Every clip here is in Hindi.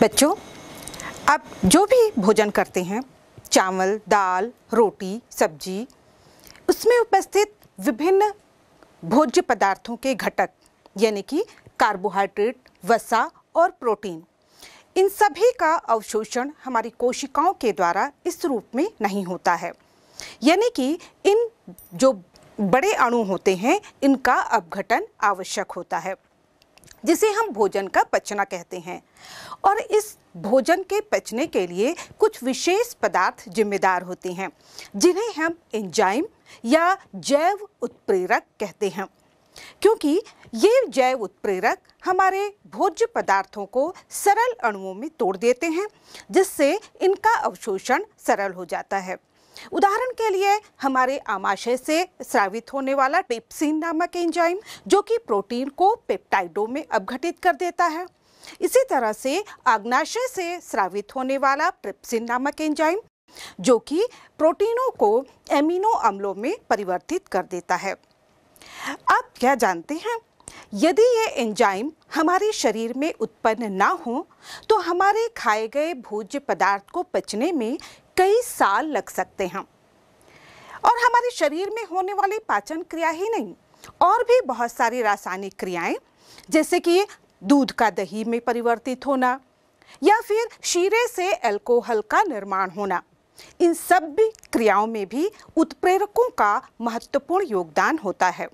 बच्चों आप जो भी भोजन करते हैं चावल दाल रोटी सब्जी उसमें उपस्थित विभिन्न भोज्य पदार्थों के घटक यानी कि कार्बोहाइड्रेट वसा और प्रोटीन इन सभी का अवशोषण हमारी कोशिकाओं के द्वारा इस रूप में नहीं होता है यानी कि इन जो बड़े अणु होते हैं इनका अपघटन आवश्यक होता है जिसे हम भोजन का पचना कहते हैं और इस भोजन के पचने के लिए कुछ विशेष पदार्थ जिम्मेदार होते हैं जिन्हें हम एंजाइम या जैव उत्प्रेरक कहते हैं क्योंकि ये जैव उत्प्रेरक हमारे भोज्य पदार्थों को सरल अणुओं में तोड़ देते हैं जिससे इनका अवशोषण सरल हो जाता है उदाहरण के लिए हमारे आमाशय से स्रावित होने वाला पेप्सिन नामक एंजाइम जो कि प्रोटीन को पेप्टाइडों में अपघटित कर देता है इसी तरह से आग्नाशय से स्रावित होने वाला प्रिप्सिन नामक एंजाइम जो कि प्रोटीनों को एमिनो अम्लों में परिवर्तित कर देता है आप क्या जानते हैं यदि ये एंजाइम हमारे शरीर में उत्पन्न ना हो तो हमारे खाए गए भोज्य पदार्थ को पचने में कई साल लग सकते हैं और हमारे शरीर में होने वाली पाचन क्रिया ही नहीं और भी बहुत सारी रासायनिक क्रियाएं जैसे कि दूध का दही में परिवर्तित होना या फिर शीरे से अल्कोहल का निर्माण होना इन सब क्रियाओं में भी उत्प्रेरकों का महत्वपूर्ण योगदान होता है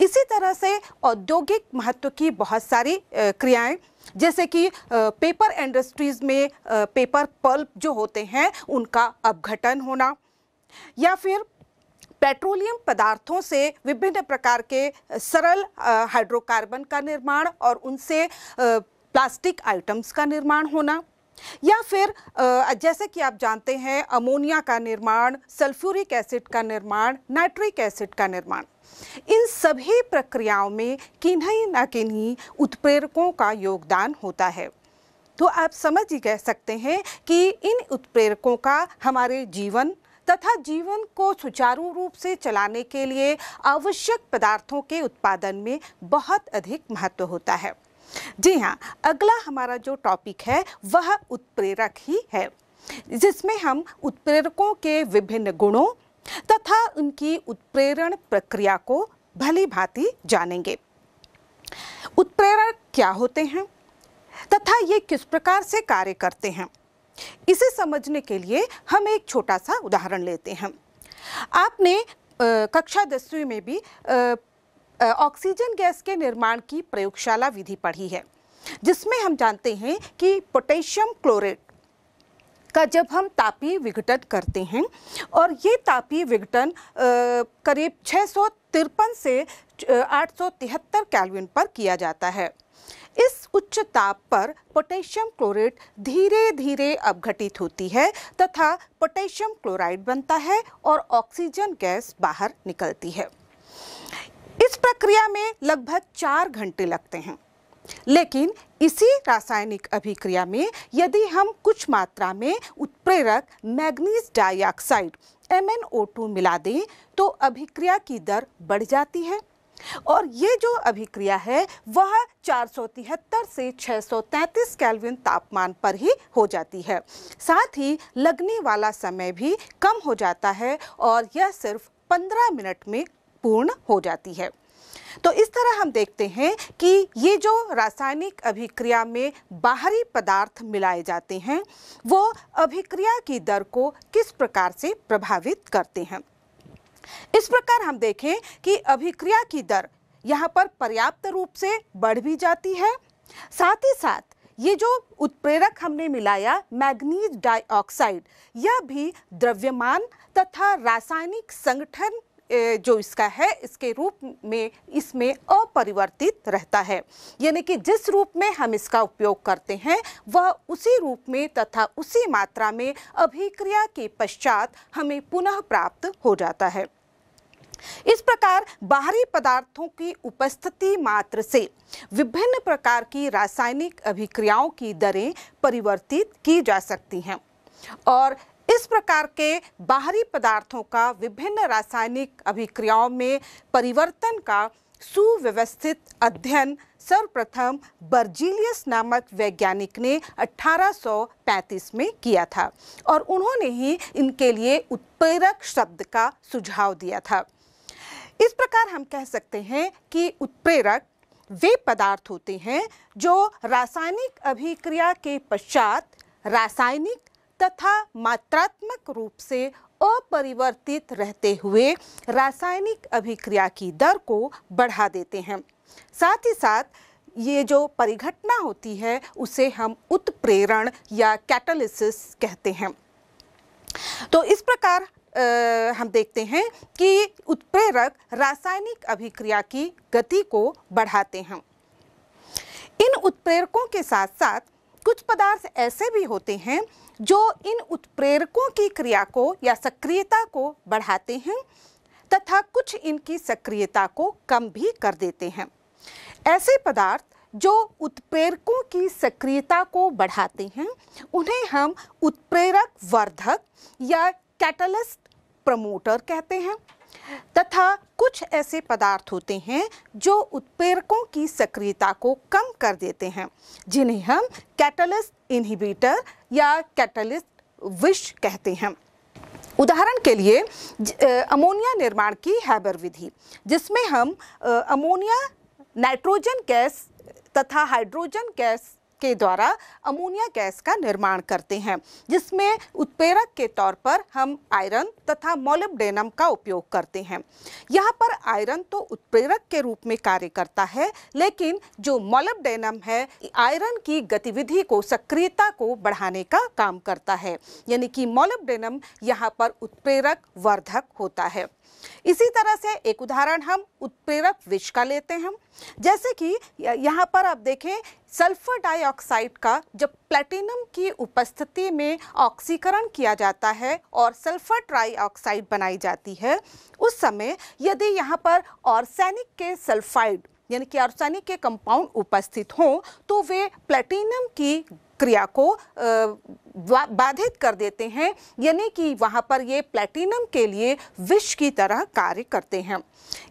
इसी तरह से औद्योगिक महत्व की बहुत सारी क्रियाएं जैसे कि पेपर इंडस्ट्रीज़ में पेपर पल्प जो होते हैं उनका अपघटन होना या फिर पेट्रोलियम पदार्थों से विभिन्न प्रकार के सरल हाइड्रोकार्बन का निर्माण और उनसे प्लास्टिक आइटम्स का निर्माण होना या फिर जैसे कि आप जानते हैं अमोनिया का निर्माण सल्फ्यूरिक एसिड का निर्माण नाइट्रिक एसिड का निर्माण इन सभी प्रक्रियाओं में किन्हीं न किन्हीं उत्प्रेरकों का योगदान होता है तो आप समझ ही कह सकते हैं कि इन उत्प्रेरकों का हमारे जीवन तथा जीवन को सुचारू रूप से चलाने के लिए आवश्यक पदार्थों के उत्पादन में बहुत अधिक महत्व होता है जी हाँ अगला हमारा जो टॉपिक है वह उत्प्रेरक ही है जिसमें हम उत्प्रेरकों के विभिन्न गुणों तथा उनकी उत्प्रेरण प्रक्रिया को भली भांति जानेंगे उत्प्रेरक क्या होते हैं तथा ये किस प्रकार से कार्य करते हैं इसे समझने के लिए हम एक छोटा सा उदाहरण लेते हैं आपने कक्षा दसवीं में भी ऑक्सीजन गैस के निर्माण की प्रयोगशाला विधि पढ़ी है जिसमें हम जानते हैं कि पोटेशियम क्लोरेट का जब हम तापीय विघटन करते हैं और ये तापीय विघटन करीब छः से आठ कैलविन पर किया जाता है इस उच्च ताप पर पोटेशियम क्लोरेट धीरे धीरे अपघटित होती है तथा पोटेशियम क्लोराइड बनता है और ऑक्सीजन गैस बाहर निकलती है इस प्रक्रिया में लगभग चार घंटे लगते हैं लेकिन इसी रासायनिक अभिक्रिया में यदि हम कुछ मात्रा में उत्प्रेरक मैग्नीज डाइऑक्साइड एम मिला दें तो अभिक्रिया की दर बढ़ जाती है और ये जो अभिक्रिया है वह चार से 633 केल्विन तापमान पर ही हो जाती है साथ ही लगने वाला समय भी कम हो जाता है और यह सिर्फ 15 मिनट में पूर्ण हो जाती है तो इस तरह हम देखते हैं कि ये जो रासायनिक अभिक्रिया में बाहरी पदार्थ मिलाए जाते हैं वो अभिक्रिया की दर को किस प्रकार से प्रभावित करते हैं इस प्रकार हम देखें कि अभिक्रिया की दर यहाँ पर पर्याप्त रूप से बढ़ भी जाती है साथ ही साथ ये जो उत्प्रेरक हमने मिलाया मैग्नीज डाइऑक्साइड यह भी द्रव्यमान तथा रासायनिक संगठन जो इसका है इसके रूप में इसमें अपरिवर्तित रहता है यानी कि जिस रूप में हम इसका उपयोग करते हैं वह उसी रूप में तथा उसी मात्रा में अभिक्रिया के पश्चात हमें पुनः प्राप्त हो जाता है इस प्रकार बाहरी पदार्थों की उपस्थिति मात्र से विभिन्न प्रकार की रासायनिक अभिक्रियाओं की दरें परिवर्तित की जा सकती हैं और इस प्रकार के बाहरी पदार्थों का विभिन्न रासायनिक अभिक्रियाओं में परिवर्तन का सुव्यवस्थित अध्ययन सर्वप्रथम बर्जीलियस नामक वैज्ञानिक ने 1835 में किया था और उन्होंने ही इनके लिए उत्प्रेरक शब्द का सुझाव दिया था इस प्रकार हम कह सकते हैं कि उत्प्रेरक वे पदार्थ होते हैं जो रासायनिक अभिक्रिया के पश्चात रासायनिक तथा मात्रात्मक रूप से अपरिवर्तित रहते हुए रासायनिक अभिक्रिया की दर को बढ़ा देते हैं साथ ही साथ ये जो परिघटना होती है उसे हम उत्प्रेरण या कैटलिसिस कहते हैं तो इस प्रकार आ, हम देखते हैं कि उत्प्रेरक रासायनिक अभिक्रिया की गति को बढ़ाते हैं इन उत्प्रेरकों के साथ साथ कुछ पदार्थ ऐसे भी होते हैं जो इन उत्प्रेरकों की क्रिया को या सक्रियता को बढ़ाते हैं तथा कुछ इनकी सक्रियता को कम भी कर देते हैं ऐसे पदार्थ जो उत्प्रेरकों की सक्रियता को बढ़ाते हैं उन्हें हम उत्प्रेरक वर्धक या कैटलिस्ट प्रमोटर कहते हैं तथा कुछ ऐसे पदार्थ होते हैं जो उत्प्रेरकों की सक्रियता को कम कर देते हैं जिन्हें हम कैटलिस्ट इनहिबिटर या कैटलिस्ट विष कहते हैं उदाहरण के लिए अमोनिया निर्माण की हैबर विधि जिसमें हम अमोनिया नाइट्रोजन गैस तथा हाइड्रोजन गैस के द्वारा अमोनिया गैस का निर्माण करते हैं जिसमें उत्प्रेरक के तौर पर हम आयरन तथा मोलिब्डेनम का उपयोग करते हैं यहाँ पर आयरन तो उत्प्रेरक के रूप में कार्य करता है लेकिन जो मोलिब्डेनम है आयरन की गतिविधि को सक्रियता को बढ़ाने का काम करता है यानी कि मोलिब्डेनम यहाँ पर उत्प्रेरक वर्धक होता है इसी तरह से एक उदाहरण हम उत्प्रेरक विष का लेते हैं जैसे कि यहाँ पर आप देखें सल्फर डाइऑक्साइड का जब प्लेटिनम की उपस्थिति में ऑक्सीकरण किया जाता है और सल्फर ट्राईऑक्साइड बनाई जाती है उस समय यदि यहाँ पर ऑर्सैनिक के सल्फाइड यानी कि ऑर्सैनिक के कंपाउंड उपस्थित हों तो वे प्लेटिनम की क्रिया को बाधित कर देते हैं यानी कि वहाँ पर ये प्लेटिनम के लिए विष की तरह कार्य करते हैं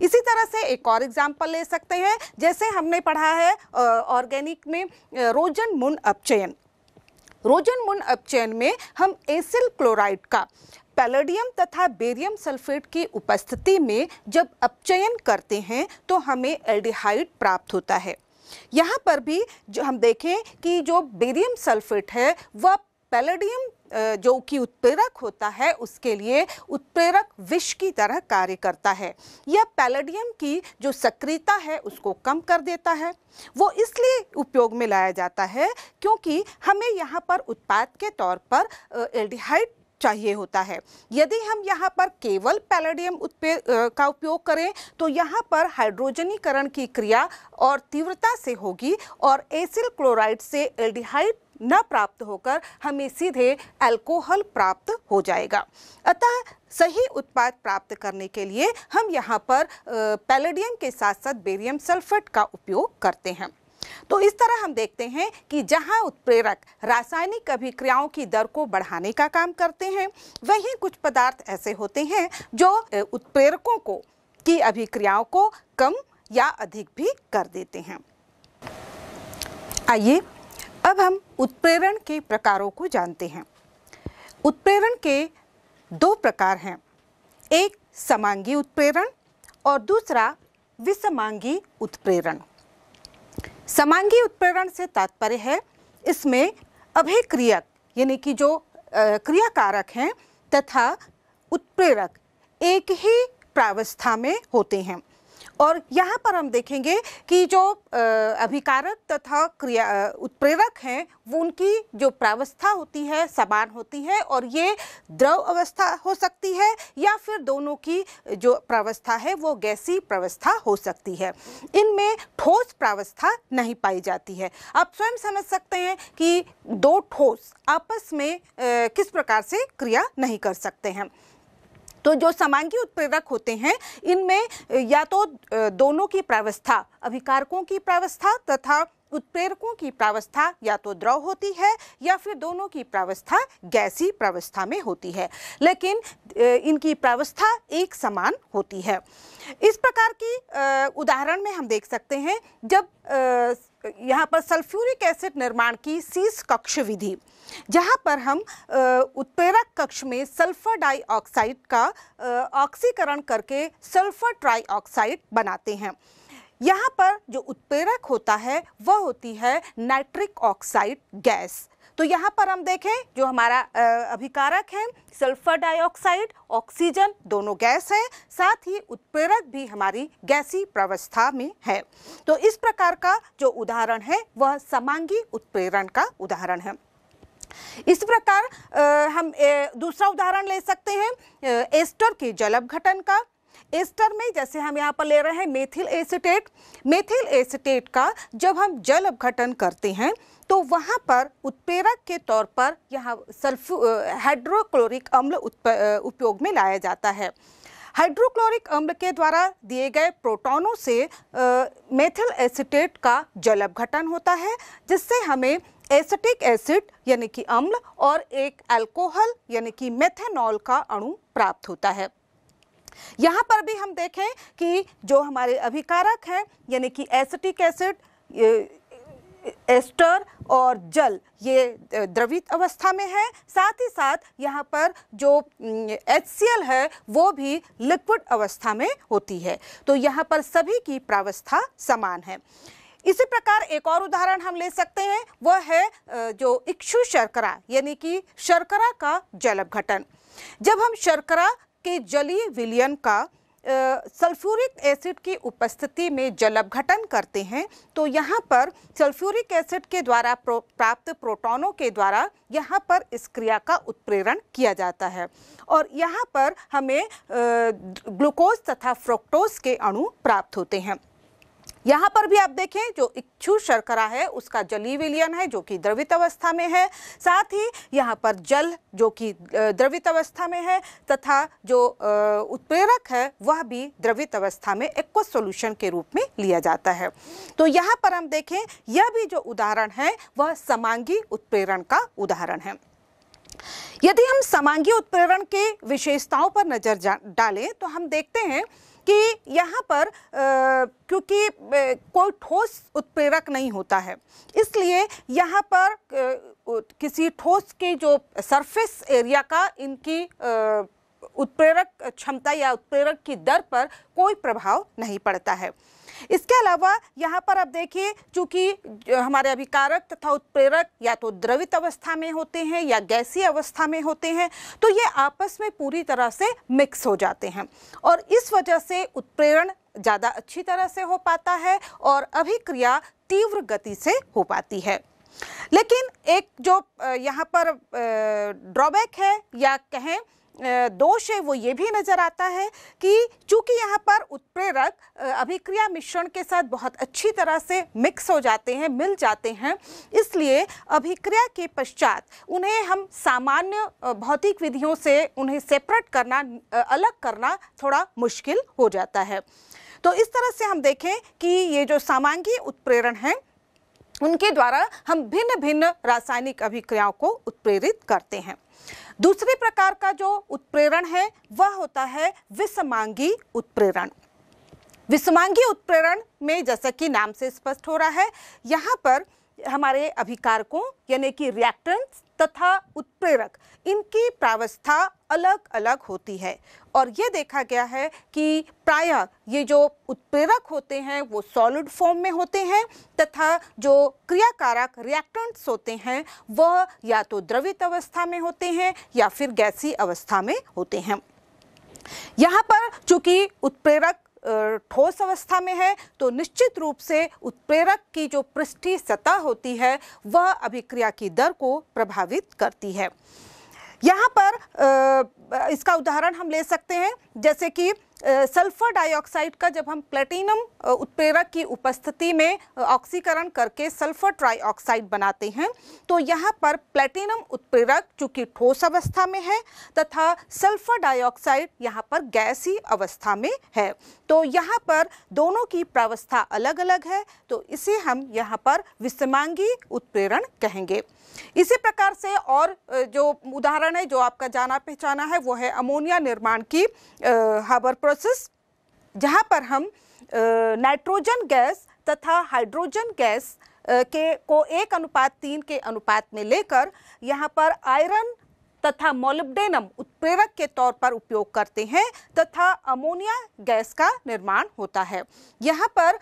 इसी तरह से एक और एग्जाम्पल ले सकते हैं जैसे हमने पढ़ा है ऑर्गेनिक में रोजन मुन अपचयन रोजन मुन अपचयन में हम एसिल क्लोराइड का पैलेडियम तथा बेरियम सल्फेट की उपस्थिति में जब अपचयन करते हैं तो हमें एल्डिहाइड प्राप्त होता है यहाँ पर भी जो हम देखें कि जो बेरियम सल्फेट है वह पैलेडियम जो कि उत्प्रेरक होता है उसके लिए उत्प्रेरक विष की तरह कार्य करता है यह पैलेडियम की जो सक्रियता है उसको कम कर देता है वो इसलिए उपयोग में लाया जाता है क्योंकि हमें यहाँ पर उत्पाद के तौर पर एल्डिहाइड चाहिए होता है यदि हम यहाँ पर केवल पैलेडियम का उपयोग करें तो यहाँ पर हाइड्रोजनीकरण की क्रिया और तीव्रता से होगी और एसिल क्लोराइड से एल्डिहाइड न प्राप्त होकर हमें सीधे अल्कोहल प्राप्त हो जाएगा अतः सही उत्पाद प्राप्त करने के लिए हम यहाँ पर पैलेडियम के साथ साथ बेरियम सल्फेट का उपयोग करते हैं तो इस तरह हम देखते हैं कि जहां उत्प्रेरक रासायनिक अभिक्रियाओं की दर को बढ़ाने का काम करते हैं वहीं कुछ पदार्थ ऐसे होते हैं जो उत्प्रेरकों को की अभिक्रियाओं को कम या अधिक भी कर देते हैं आइए अब हम उत्प्रेरण के प्रकारों को जानते हैं उत्प्रेरण के दो प्रकार हैं एक समांगी उत्प्रेरण और दूसरा विसमांगी उत्प्रेरण समांगी उत्प्रेरण से तात्पर्य है इसमें अभिक्रियक यानी कि जो क्रिया कारक हैं तथा उत्प्रेरक एक ही प्रावस्था में होते हैं और यहाँ पर हम देखेंगे कि जो अभिकारक तथा क्रिया उत्प्रेरक हैं वो उनकी जो प्रावस्था होती है समान होती है और ये द्रव अवस्था हो सकती है या फिर दोनों की जो प्रावस्था है वो गैसी प्रावस्था हो सकती है इनमें ठोस प्रावस्था नहीं पाई जाती है आप स्वयं समझ सकते हैं कि दो ठोस आपस में किस प्रकार से क्रिया नहीं कर सकते हैं तो जो समांगी उत्प्रेरक होते हैं इनमें या तो दोनों की प्रावस्था अभिकारकों की प्रावस्था तथा उत्प्रेरकों की प्रावस्था या तो द्रव होती है या फिर दोनों की प्रावस्था गैसी प्रावस्था में होती है लेकिन इनकी प्रावस्था एक समान होती है इस प्रकार की उदाहरण में हम देख सकते हैं जब यहाँ पर सल्फ्यूरिक एसिड निर्माण की सीस कक्ष विधि जहाँ पर हम उत्प्रेरक कक्ष में सल्फर डाइऑक्साइड का ऑक्सीकरण करके सल्फर ट्राइऑक्साइड बनाते हैं यहाँ पर जो उत्प्रेरक होता है वह होती है नाइट्रिक ऑक्साइड गैस तो यहाँ पर हम देखें जो हमारा अभिकारक है सल्फर डाइऑक्साइड ऑक्सीजन दोनों गैस है साथ ही उत्प्रेरक भी हमारी गैसी प्रवस्था में है तो इस प्रकार का जो उदाहरण है वह समांगी उत्प्रेरण का उदाहरण है इस प्रकार हम दूसरा उदाहरण ले सकते हैं एस्टर के जल घटन का एस्टर में जैसे हम यहाँ पर ले रहे हैं मेथिल एसिटेट मेथिल एसिटेट का जब हम जल अपघटन करते हैं तो वहाँ पर उत्प्रेरक के तौर पर यहाँ सल्फ हाइड्रोक्लोरिक अम्ल उपयोग में लाया जाता है हाइड्रोक्लोरिक अम्ल के द्वारा दिए गए प्रोटॉनों से मेथिल एसिटेट का जल अपघटन होता है जिससे हमें एसिटिक एसिड यानी कि अम्ल और एक अल्कोहल यानी कि मेथेनॉल का अणु प्राप्त होता है यहाँ पर भी हम देखें कि जो हमारे अभिकारक हैं यानी कि एसिटिक एसिड एस्टर और जल ये द्रवित अवस्था में है साथ ही साथ यहाँ पर जो एच है वो भी लिक्विड अवस्था में होती है तो यहाँ पर सभी की प्रावस्था समान है इसी प्रकार एक और उदाहरण हम ले सकते हैं वह है जो इक्षु शर्करा यानी कि शर्करा का जल अपघटन जब हम शर्करा के जलीय विलयन का सल्फ्यूरिक एसिड की उपस्थिति में जल करते हैं तो यहाँ पर सल्फ्यूरिक एसिड के द्वारा प्रो, प्राप्त प्रोटॉनों के द्वारा यहाँ पर इस क्रिया का उत्प्रेरण किया जाता है और यहाँ पर हमें ग्लूकोज तथा फ्रुक्टोज के अणु प्राप्त होते हैं यहाँ पर भी आप देखें जो इच्छु शर्करा है उसका जली विलियन है जो कि द्रवित अवस्था में है साथ ही यहाँ पर जल जो कि द्रवित अवस्था में है तथा जो उत्प्रेरक है वह भी द्रवित अवस्था में एक्व सोल्यूशन के रूप में लिया जाता है तो यहाँ पर हम देखें यह भी जो उदाहरण है वह समांगी उत्प्रेरण का उदाहरण है यदि हम समांगी उत्प्रेरण के विशेषताओं पर नज़र डालें तो हम देखते हैं कि यहाँ पर क्योंकि कोई ठोस उत्प्रेरक नहीं होता है इसलिए यहाँ पर किसी ठोस के जो सरफेस एरिया का इनकी उत्प्रेरक क्षमता या उत्प्रेरक की दर पर कोई प्रभाव नहीं पड़ता है इसके अलावा यहाँ पर आप देखिए चूँकि हमारे अभिकारक तथा उत्प्रेरक या तो द्रवित अवस्था में होते हैं या गैसी अवस्था में होते हैं तो ये आपस में पूरी तरह से मिक्स हो जाते हैं और इस वजह से उत्प्रेरण ज़्यादा अच्छी तरह से हो पाता है और अभिक्रिया तीव्र गति से हो पाती है लेकिन एक जो यहाँ पर ड्रॉबैक है या कहें दोष है वो ये भी नज़र आता है कि चूंकि यहाँ पर उत्प्रेरक अभिक्रिया मिश्रण के साथ बहुत अच्छी तरह से मिक्स हो जाते हैं मिल जाते हैं इसलिए अभिक्रिया के पश्चात उन्हें हम सामान्य भौतिक विधियों से उन्हें सेपरेट करना अलग करना थोड़ा मुश्किल हो जाता है तो इस तरह से हम देखें कि ये जो सामांगी उत्प्रेरण हैं उनके द्वारा हम भिन्न भिन्न रासायनिक अभिक्रियाओं को उत्प्रेरित करते हैं दूसरे प्रकार का जो उत्प्रेरण है वह होता है विषमांगी उत्प्रेरण विषमांगी उत्प्रेरण में जैसा कि नाम से स्पष्ट हो रहा है यहाँ पर हमारे अभिकारकों यानी कि रिएक्टेंट्स तथा उत्प्रेरक इनकी प्रावस्था अलग अलग होती है और ये देखा गया है कि प्रायः ये जो उत्प्रेरक होते हैं वो सॉलिड फॉर्म में होते हैं तथा जो क्रियाकारक रिएक्टेंट्स होते हैं वह या तो द्रवित अवस्था में होते हैं या फिर गैसी अवस्था में होते हैं यहाँ पर चूंकि उत्प्रेरक ठोस अवस्था में है तो निश्चित रूप से उत्प्रेरक की जो पृष्ठी सतह होती है वह अभिक्रिया की दर को प्रभावित करती है यहाँ पर इसका उदाहरण हम ले सकते हैं जैसे कि सल्फर डाइऑक्साइड का जब हम प्लेटिनम उत्प्रेरक की उपस्थिति में ऑक्सीकरण करके सल्फर ट्राइऑक्साइड बनाते हैं तो यहाँ पर प्लेटिनम उत्प्रेरक चूँकि ठोस अवस्था में है तथा सल्फर डाइऑक्साइड यहाँ पर गैसी अवस्था में है तो यहाँ पर दोनों की प्रावस्था अलग अलग है तो इसे हम यहाँ पर विस्मांगी उत्प्रेरण कहेंगे इसी प्रकार से और जो उदाहरण है जो आपका जाना पहचाना है वो है अमोनिया निर्माण की हाबर प्रोसेस जहाँ पर हम नाइट्रोजन गैस तथा हाइड्रोजन गैस के को एक अनुपात तीन के अनुपात में लेकर यहाँ पर आयरन तथा मोलिब्डेनम उत्प्रेरक के तौर पर उपयोग करते हैं तथा अमोनिया गैस का निर्माण होता है यहाँ पर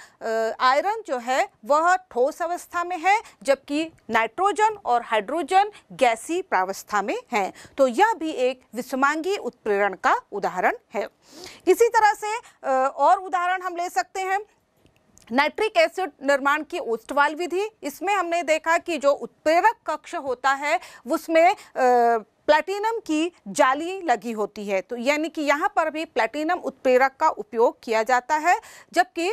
आयरन जो है वह ठोस अवस्था में है जबकि नाइट्रोजन और हाइड्रोजन गैसी प्रावस्था में है तो यह भी एक विषमांगी उत्प्रेरण का उदाहरण है इसी तरह से और उदाहरण हम ले सकते हैं नाइट्रिक एसिड निर्माण की ओस्टवाल विधि इसमें हमने देखा कि जो उत्प्रेरक कक्ष होता है उसमें प्लेटिनम की जाली लगी होती है तो यानी कि यहाँ पर भी प्लेटिनम उत्प्रेरक का उपयोग किया जाता है जबकि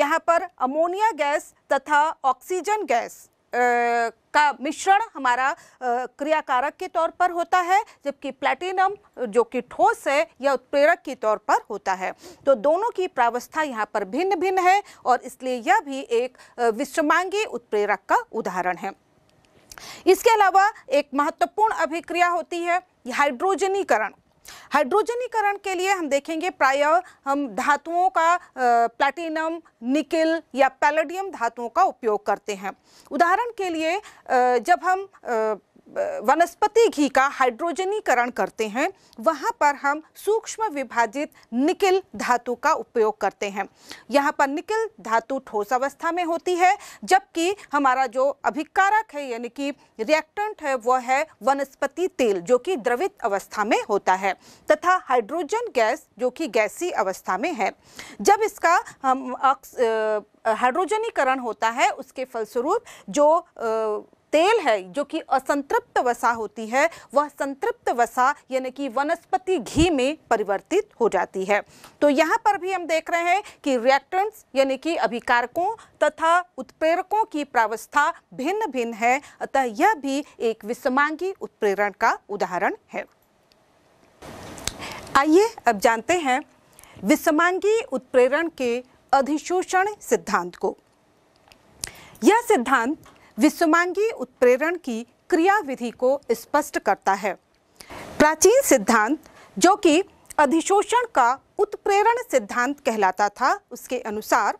यहाँ पर अमोनिया गैस तथा ऑक्सीजन गैस का मिश्रण हमारा क्रियाकारक के तौर पर होता है जबकि प्लेटिनम जो कि ठोस है या उत्प्रेरक के तौर पर होता है तो दोनों की प्रावस्था यहाँ पर भिन्न भिन्न है और इसलिए यह भी एक विश्वमांगी उत्प्रेरक का उदाहरण है इसके अलावा एक महत्वपूर्ण अभिक्रिया होती है हाइड्रोजनीकरण हाइड्रोजनीकरण के लिए हम देखेंगे प्रायः हम धातुओं का प्लैटिनम निकिल या पैलेडियम धातुओं का उपयोग करते हैं उदाहरण के लिए जब हम वनस्पति घी का हाइड्रोजनीकरण करते हैं वहाँ पर हम सूक्ष्म विभाजित निकिल धातु का उपयोग करते हैं यहाँ पर निकिल धातु ठोस अवस्था में होती है जबकि हमारा जो अभिकारक है यानी कि रिएक्टेंट है वह है वनस्पति तेल जो कि द्रवित अवस्था में होता है तथा हाइड्रोजन गैस जो कि गैसी अवस्था में है जब इसका हम हाइड्रोजनीकरण होता है उसके फलस्वरूप जो तेल है जो कि असंतृप्त वसा होती है वह संतृप्त वसा यानी कि वनस्पति घी में परिवर्तित हो जाती है तो यहाँ पर भी हम देख रहे हैं कि रिएक्टेंट्स यानी कि अभिकारकों तथा उत्प्रेरकों की प्रावस्था भिन्न भिन्न है अतः यह भी एक विषमांगी उत्प्रेरण का उदाहरण है आइए अब जानते हैं विषमांगी उत्प्रेरण के अधिशोषण सिद्धांत को यह सिद्धांत विश्वमांगी उत्प्रेरण की क्रियाविधि को स्पष्ट करता है प्राचीन सिद्धांत जो कि अधिशोषण का उत्प्रेरण सिद्धांत कहलाता था उसके अनुसार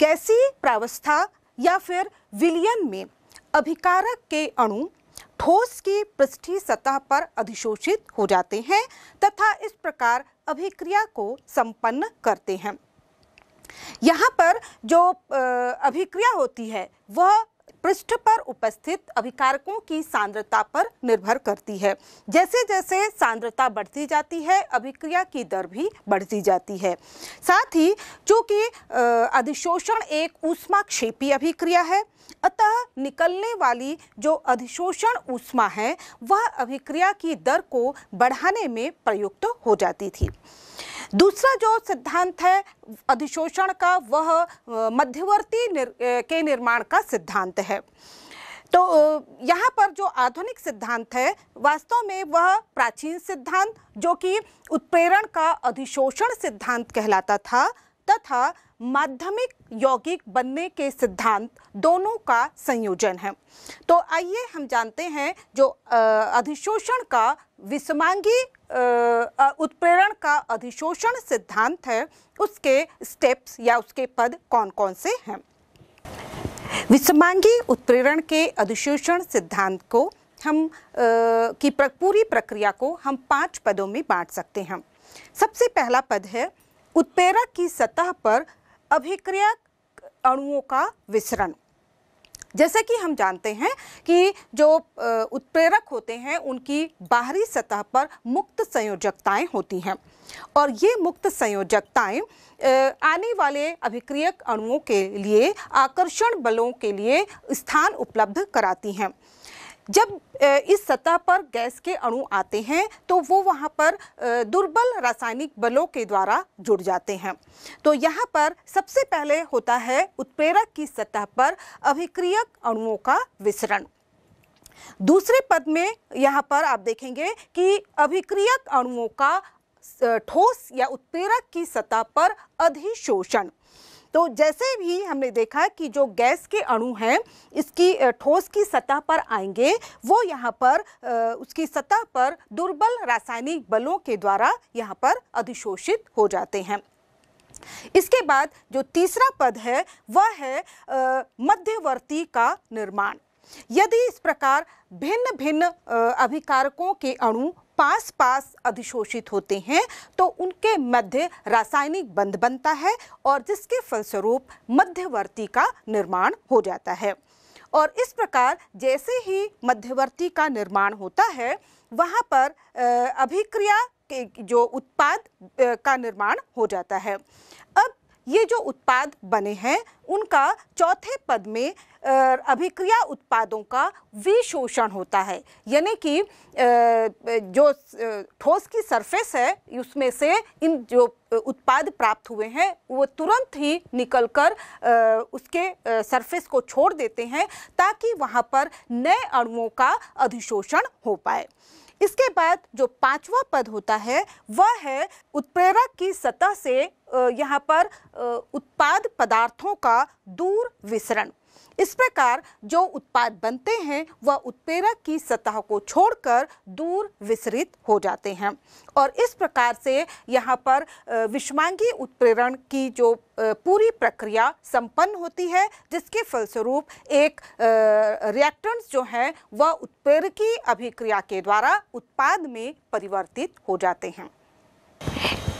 गैसी प्रावस्था या फिर विलियन में अभिकारक के अणु ठोस की पृष्ठीय सतह पर अधिशोषित हो जाते हैं तथा इस प्रकार अभिक्रिया को संपन्न करते हैं यहाँ पर जो अभिक्रिया होती है वह पृष्ठ पर उपस्थित अभिकारकों की सांद्रता पर निर्भर करती है जैसे जैसे सांद्रता बढ़ती जाती है अभिक्रिया की दर भी बढ़ती जाती है साथ ही चूंकि अधिशोषण एक ऊष्मा क्षेपी अभिक्रिया है अतः निकलने वाली जो अधिशोषण ऊष्मा है वह अभिक्रिया की दर को बढ़ाने में प्रयुक्त हो जाती थी दूसरा जो सिद्धांत है अधिशोषण का वह मध्यवर्ती निर, के निर्माण का सिद्धांत है तो यहाँ पर जो आधुनिक सिद्धांत है वास्तव में वह प्राचीन सिद्धांत जो कि उत्प्रेरण का अधिशोषण सिद्धांत कहलाता था तथा माध्यमिक यौगिक बनने के सिद्धांत दोनों का संयोजन है तो आइए हम जानते हैं जो अधिशोषण का विषमांगी उत्प्रेरण का अधिशोषण सिद्धांत है उसके स्टेप्स या उसके पद कौन कौन से हैं विषमांगी उत्प्रेरण के अधिशोषण सिद्धांत को हम आ, की पूरी प्रक्रिया को हम पांच पदों में बांट सकते हैं सबसे पहला पद है उत्प्रेरक की सतह पर अभिक्रिया अणुओं का विसरण जैसा कि हम जानते हैं कि जो उत्प्रेरक होते हैं उनकी बाहरी सतह पर मुक्त संयोजकताएं होती हैं और ये मुक्त संयोजकताएं आने वाले अभिक्रियक अणुओं के लिए आकर्षण बलों के लिए स्थान उपलब्ध कराती हैं जब इस सतह पर गैस के अणु आते हैं तो वो वहाँ पर दुर्बल रासायनिक बलों के द्वारा जुड़ जाते हैं तो यहाँ पर सबसे पहले होता है उत्प्रेरक की सतह पर अभिक्रियक अणुओं का विसरण दूसरे पद में यहाँ पर आप देखेंगे कि अभिक्रियक अणुओं का ठोस या उत्प्रेरक की सतह पर अधिशोषण तो जैसे भी हमने देखा कि जो गैस के अणु हैं इसकी ठोस की सतह पर आएंगे वो यहाँ पर उसकी सतह पर दुर्बल रासायनिक बलों के द्वारा यहाँ पर अधिशोषित हो जाते हैं इसके बाद जो तीसरा पद है वह है मध्यवर्ती का निर्माण यदि इस प्रकार भिन्न भिन्न अभिकारकों के अणु पास पास अधिशोषित होते हैं तो उनके मध्य रासायनिक बंध बनता है और जिसके फलस्वरूप मध्यवर्ती का निर्माण हो जाता है और इस प्रकार जैसे ही मध्यवर्ती का निर्माण होता है वहाँ पर अभिक्रिया के जो उत्पाद का निर्माण हो जाता है ये जो उत्पाद बने हैं उनका चौथे पद में अभिक्रिया उत्पादों का विशोषण होता है यानी कि जो ठोस की सरफेस है उसमें से इन जो उत्पाद प्राप्त हुए हैं वो तुरंत ही निकलकर उसके सरफेस को छोड़ देते हैं ताकि वहाँ पर नए अणुओं का अधिशोषण हो पाए इसके बाद जो पांचवा पद होता है वह है उत्प्रेरक की सतह से यहाँ पर उत्पाद पदार्थों का दूर विसरण इस प्रकार जो उत्पाद बनते हैं वह उत्पेरक की सतह को छोड़कर दूर विसरित हो जाते हैं और इस प्रकार से यहाँ पर विषमांगी उत्प्रेरण की जो पूरी प्रक्रिया संपन्न होती है जिसके फलस्वरूप एक रिएक्टेंट्स जो हैं वह उत्प्रेरकी अभिक्रिया के द्वारा उत्पाद में परिवर्तित हो जाते हैं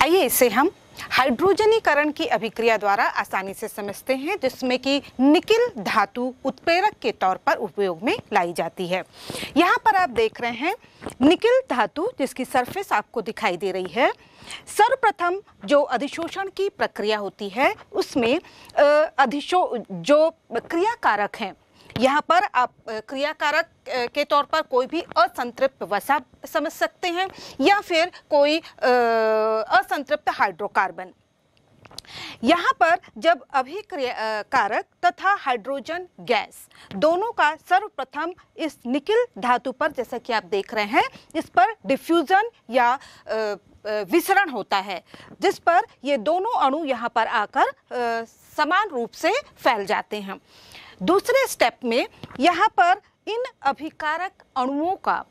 आइए इसे हम हाइड्रोजनीकरण की अभिक्रिया द्वारा आसानी से समझते हैं जिसमें कि निकिल धातु उत्प्रेरक के तौर पर उपयोग में लाई जाती है यहाँ पर आप देख रहे हैं निकिल धातु जिसकी सरफेस आपको दिखाई दे रही है सर्वप्रथम जो अधिशोषण की प्रक्रिया होती है उसमें अधिशो जो क्रियाकारक हैं यहाँ पर आप क्रियाकारक के तौर पर कोई भी असंतृप्त वसा समझ सकते हैं या फिर कोई असंतृप्त हाइड्रोकार्बन यहाँ पर जब अभिक्रियाकारक तथा हाइड्रोजन गैस दोनों का सर्वप्रथम इस निकिल धातु पर जैसा कि आप देख रहे हैं इस पर डिफ्यूज़न या विसरण होता है जिस पर ये दोनों अणु यहाँ पर आकर समान रूप से फैल जाते हैं दूसरे स्टेप में यहाँ पर इन अभिकारक अणुओं का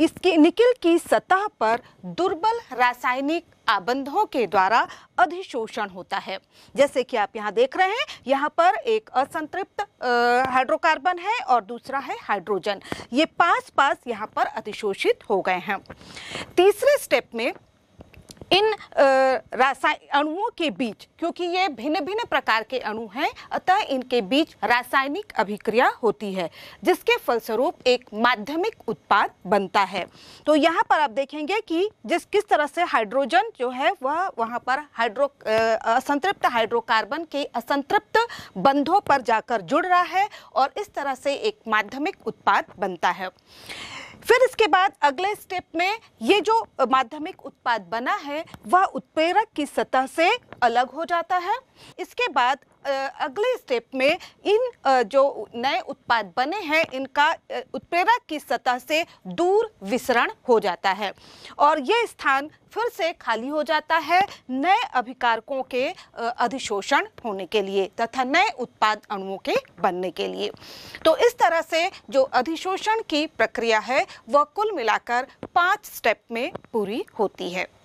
इसके निकिल की सतह पर दुर्बल रासायनिक आबंधों के द्वारा अधिशोषण होता है जैसे कि आप यहाँ देख रहे हैं यहाँ पर एक असंतृप्त हाइड्रोकार्बन है और दूसरा है हाइड्रोजन ये पास पास यहाँ पर अधिशोषित हो गए हैं तीसरे स्टेप में इन अणुओं के बीच क्योंकि ये भिन्न भिन्न प्रकार के अणु हैं अतः इनके बीच रासायनिक अभिक्रिया होती है जिसके फलस्वरूप एक माध्यमिक उत्पाद बनता है तो यहाँ पर आप देखेंगे कि जिस किस तरह से हाइड्रोजन जो है वह वहाँ पर हाइड्रो असंतृप्त हाइड्रोकार्बन के असंतृप्त बंधों पर जाकर जुड़ रहा है और इस तरह से एक माध्यमिक उत्पाद बनता है फिर इसके बाद अगले स्टेप में ये जो माध्यमिक उत्पाद बना है वह उत्प्रेरक की सतह से अलग हो जाता है इसके बाद अगले स्टेप में इन जो नए उत्पाद बने हैं इनका उत्प्रेरक की सतह से दूर विसरण हो जाता है और ये स्थान फिर से खाली हो जाता है नए अभिकारकों के अधिशोषण होने के लिए तथा नए उत्पाद अणुओं के बनने के लिए तो इस तरह से जो अधिशोषण की प्रक्रिया है वह कुल मिलाकर पांच स्टेप में पूरी होती है